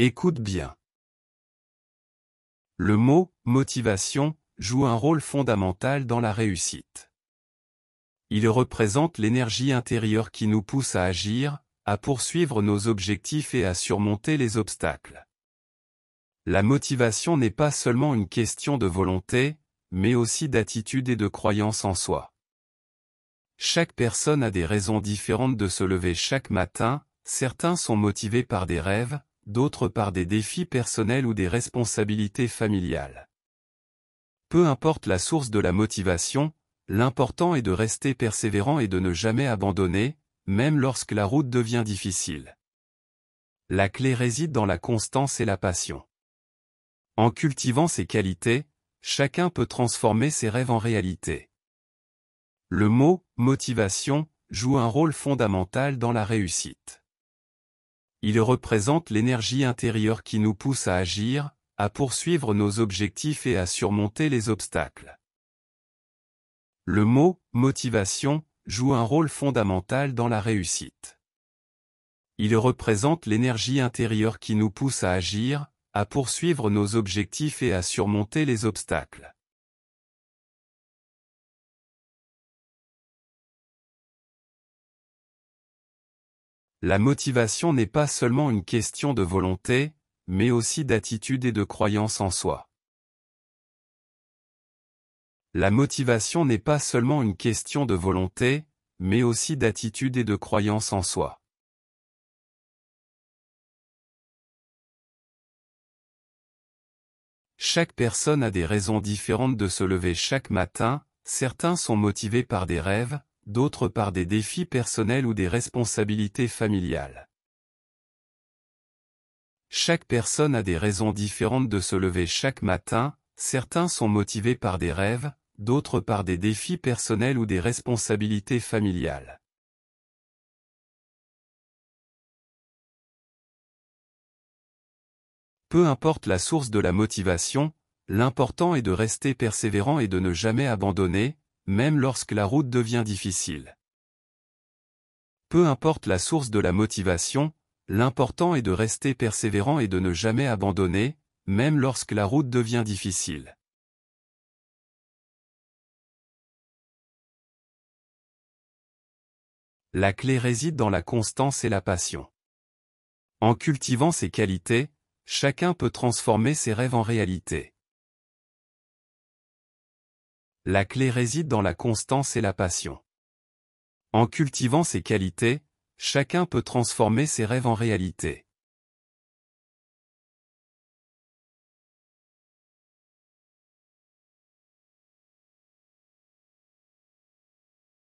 Écoute bien. Le mot motivation joue un rôle fondamental dans la réussite. Il représente l'énergie intérieure qui nous pousse à agir, à poursuivre nos objectifs et à surmonter les obstacles. La motivation n'est pas seulement une question de volonté, mais aussi d'attitude et de croyance en soi. Chaque personne a des raisons différentes de se lever chaque matin, certains sont motivés par des rêves, d'autres par des défis personnels ou des responsabilités familiales. Peu importe la source de la motivation, l'important est de rester persévérant et de ne jamais abandonner, même lorsque la route devient difficile. La clé réside dans la constance et la passion. En cultivant ces qualités, chacun peut transformer ses rêves en réalité. Le mot « motivation » joue un rôle fondamental dans la réussite. Il représente l'énergie intérieure qui nous pousse à agir, à poursuivre nos objectifs et à surmonter les obstacles. Le mot « motivation » joue un rôle fondamental dans la réussite. Il représente l'énergie intérieure qui nous pousse à agir, à poursuivre nos objectifs et à surmonter les obstacles. La motivation n'est pas seulement une question de volonté, mais aussi d'attitude et de croyance en soi. La motivation n'est pas seulement une question de volonté, mais aussi d'attitude et de croyance en soi. Chaque personne a des raisons différentes de se lever chaque matin, certains sont motivés par des rêves, d'autres par des défis personnels ou des responsabilités familiales. Chaque personne a des raisons différentes de se lever chaque matin, certains sont motivés par des rêves, d'autres par des défis personnels ou des responsabilités familiales. Peu importe la source de la motivation, l'important est de rester persévérant et de ne jamais abandonner, même lorsque la route devient difficile. Peu importe la source de la motivation, l'important est de rester persévérant et de ne jamais abandonner, même lorsque la route devient difficile. La clé réside dans la constance et la passion. En cultivant ces qualités, chacun peut transformer ses rêves en réalité la clé réside dans la constance et la passion. En cultivant ces qualités, chacun peut transformer ses rêves en réalité.